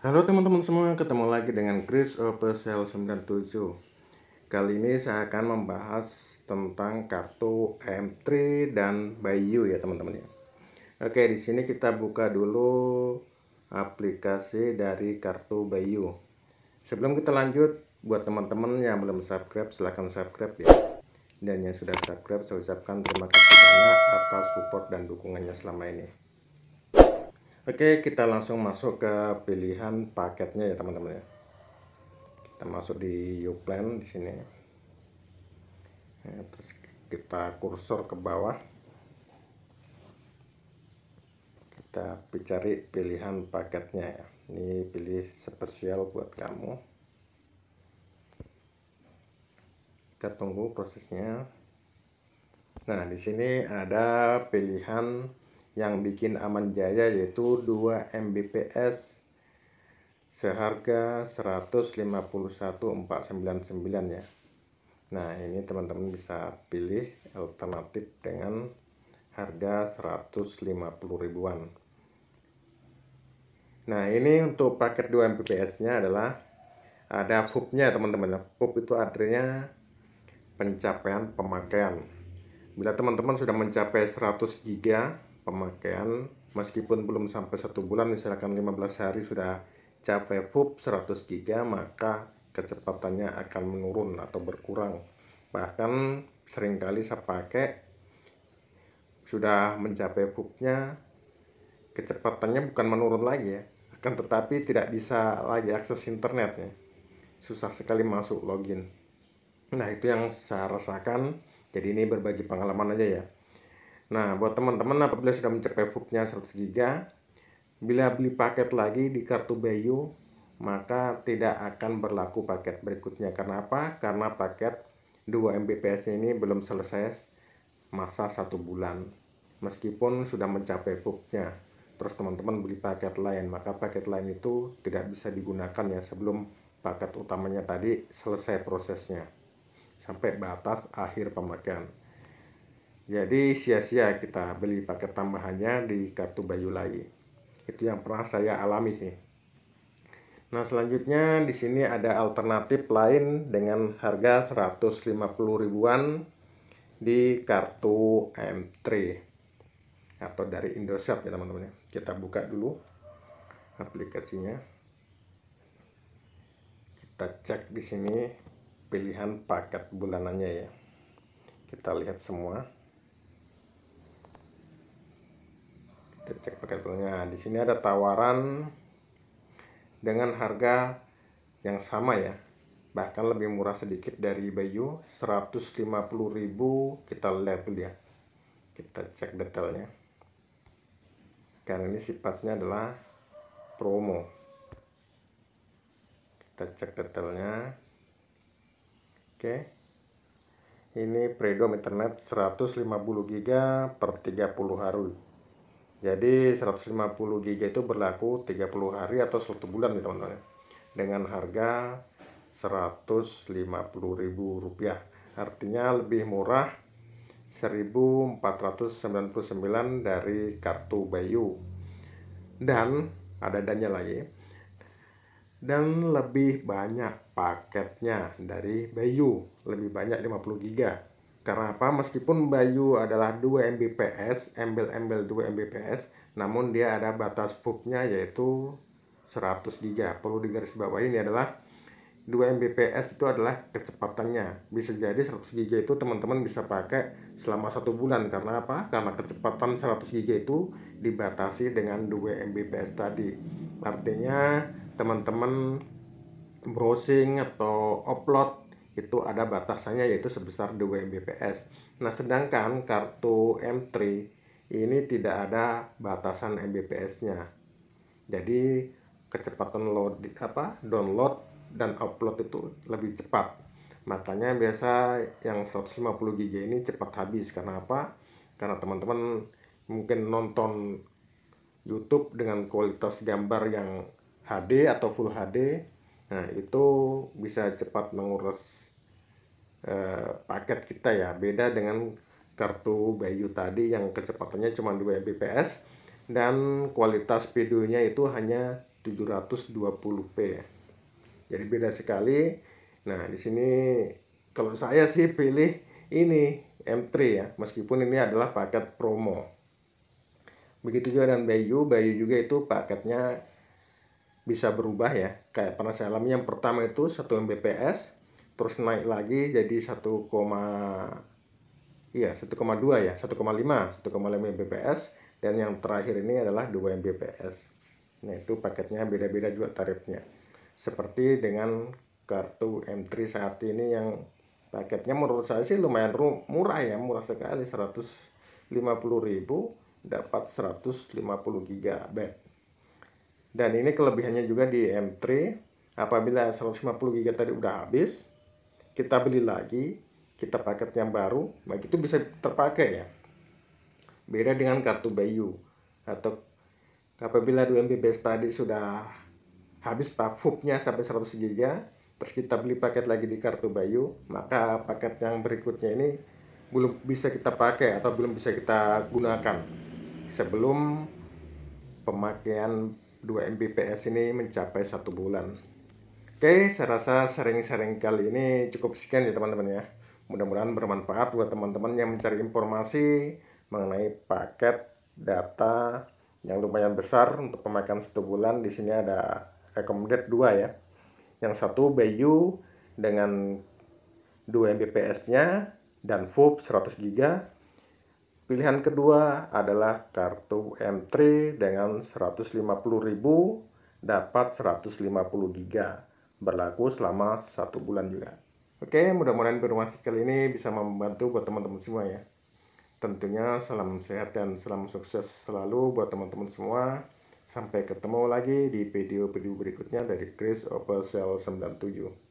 Halo teman-teman semua, ketemu lagi dengan Chris Opesel 97 Kali ini saya akan membahas tentang kartu M3 dan Bayu ya teman-teman ya Oke, di sini kita buka dulu aplikasi dari kartu Bayu Sebelum kita lanjut, buat teman-teman yang belum subscribe, silahkan subscribe ya Dan yang sudah subscribe, saya ucapkan terima kasih banyak atas support dan dukungannya selama ini Oke, kita langsung masuk ke pilihan paketnya ya, teman-teman ya. Kita masuk di Uplan di sini. Ya, terus kita kursor ke bawah. Kita cari pilihan paketnya ya. Ini pilih spesial buat kamu. Kita tunggu prosesnya. Nah, di sini ada pilihan yang bikin aman jaya yaitu 2 Mbps seharga 151.499 ya Nah ini teman-teman bisa pilih alternatif dengan harga 150 ribuan Nah ini untuk paket 2 Mbps nya adalah ada nya teman-teman Fup itu artinya pencapaian pemakaian bila teman-teman sudah mencapai 100 GB pemakaian meskipun belum sampai satu bulan misalkan 15 hari sudah capai pup 100 giga maka kecepatannya akan menurun atau berkurang bahkan seringkali saya pakai sudah mencapai pupnya kecepatannya bukan menurun lagi ya akan tetapi tidak bisa lagi akses internetnya susah sekali masuk login nah itu yang saya rasakan jadi ini berbagi pengalaman aja ya Nah, buat teman-teman apabila sudah mencapai VOOC-nya 100 GB, bila beli paket lagi di kartu Bayu, maka tidak akan berlaku paket berikutnya. Karena apa? Karena paket 2 Mbps ini belum selesai masa satu bulan. Meskipun sudah mencapai VOOC-nya. terus teman-teman beli paket lain, maka paket lain itu tidak bisa digunakan ya sebelum paket utamanya tadi selesai prosesnya sampai batas akhir pemakaian. Jadi sia-sia kita beli paket tambahannya di kartu Bayu Lai. Itu yang pernah saya alami sih. Nah, selanjutnya di sini ada alternatif lain dengan harga 150 ribuan di kartu M3 atau dari Indosat ya teman-teman. Ya. Kita buka dulu aplikasinya. Kita cek di sini pilihan paket bulanannya ya. Kita lihat semua. kita cek paket pelengah di sini ada tawaran dengan harga yang sama ya bahkan lebih murah sedikit dari Bayu 150.000 kita label ya kita cek detailnya karena ini sifatnya adalah promo kita cek detailnya oke ini Predom internet 150 giga per 30 hari jadi 150 GB itu berlaku 30 hari atau 1 bulan nih teman-teman. Dengan harga Rp150.000. Artinya lebih murah 1499 dari kartu Bayu. Dan ada danya lagi. Dan lebih banyak paketnya dari Bayu, lebih banyak 50 GB karena apa? Meskipun Bayu adalah 2 Mbps, embel-embel 2 Mbps, namun dia ada batas pupnya yaitu 100 giga. Perlu digarisbawahi ini adalah 2 Mbps itu adalah kecepatannya. Bisa jadi 100 GB itu teman-teman bisa pakai selama satu bulan. Karena apa? Karena kecepatan 100 GB itu dibatasi dengan 2 Mbps tadi. Artinya teman-teman browsing atau upload itu ada batasannya yaitu sebesar 2 Mbps. Nah, sedangkan kartu M3 ini tidak ada batasan Mbps-nya. Jadi kecepatan load apa download dan upload itu lebih cepat. Makanya biasa yang 150 GB ini cepat habis karena apa? Karena teman-teman mungkin nonton YouTube dengan kualitas gambar yang HD atau full HD. Nah, itu bisa cepat menguras Eh, paket kita ya beda dengan kartu Bayu tadi yang kecepatannya cuma 2 Mbps dan kualitas videonya itu hanya 720p Jadi beda sekali. Nah, di sini kalau saya sih pilih ini M3 ya, meskipun ini adalah paket promo. Begitu juga dengan Bayu, Bayu juga itu paketnya bisa berubah ya. Kayak pernah saya alami yang pertama itu 1 Mbps, terus naik lagi jadi 1, iya 1,2 ya 1,5 1,5 Mbps dan yang terakhir ini adalah 2 Mbps nah itu paketnya beda-beda juga tarifnya seperti dengan kartu M3 saat ini yang paketnya menurut saya sih lumayan murah ya murah sekali 150.000 dapat 150 GB dan ini kelebihannya juga di M3 apabila 150 GB tadi udah habis kita beli lagi kita paket yang baru baik itu bisa terpakai ya beda dengan kartu bayu atau apabila 2 Mbps tadi sudah habis pakfuknya sampai 100 giga terus kita beli paket lagi di kartu bayu maka paket yang berikutnya ini belum bisa kita pakai atau belum bisa kita gunakan sebelum pemakaian 2 Mbps ini mencapai satu bulan Oke, saya rasa sering sharing kali ini cukup sekian ya teman-teman ya. Mudah-mudahan bermanfaat buat teman-teman yang mencari informasi mengenai paket data yang lumayan besar untuk pemakaian satu bulan. Di sini ada recommended dua ya. Yang satu BU dengan 2 Mbps-nya dan FUB 100 GB. Pilihan kedua adalah kartu M3 dengan 150.000 dapat 150 GB berlaku selama satu bulan juga. Oke, mudah-mudahan informasi kali ini bisa membantu buat teman-teman semua ya. Tentunya salam sehat dan salam sukses selalu buat teman-teman semua. Sampai ketemu lagi di video-video berikutnya dari Chris Opel Cell 97.